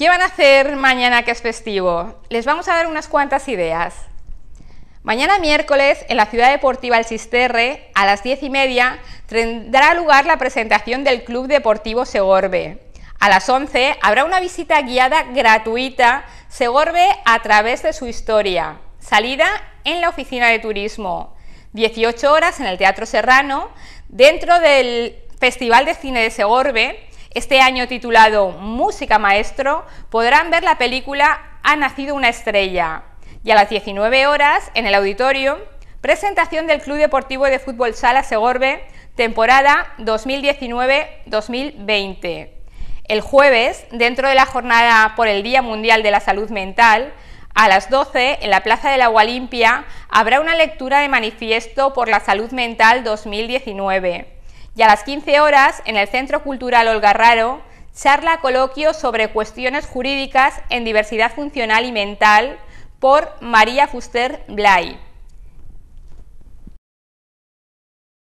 ¿Qué van a hacer mañana que es festivo? Les vamos a dar unas cuantas ideas. Mañana miércoles, en la Ciudad Deportiva El Cisterre, a las 10 y media, tendrá lugar la presentación del Club Deportivo Segorbe. A las 11 habrá una visita guiada gratuita Segorbe a través de su historia. Salida en la oficina de turismo. 18 horas en el Teatro Serrano, dentro del Festival de Cine de Segorbe, este año titulado Música Maestro podrán ver la película Ha nacido una estrella y a las 19 horas en el auditorio presentación del Club Deportivo de Fútbol Sala Segorbe temporada 2019-2020. El jueves, dentro de la jornada por el Día Mundial de la Salud Mental, a las 12, en la Plaza del Agua Limpia, habrá una lectura de manifiesto por la salud mental 2019. Y a las 15 horas, en el Centro Cultural Olgarraro, charla coloquio sobre cuestiones jurídicas en diversidad funcional y mental por María Fuster Blay.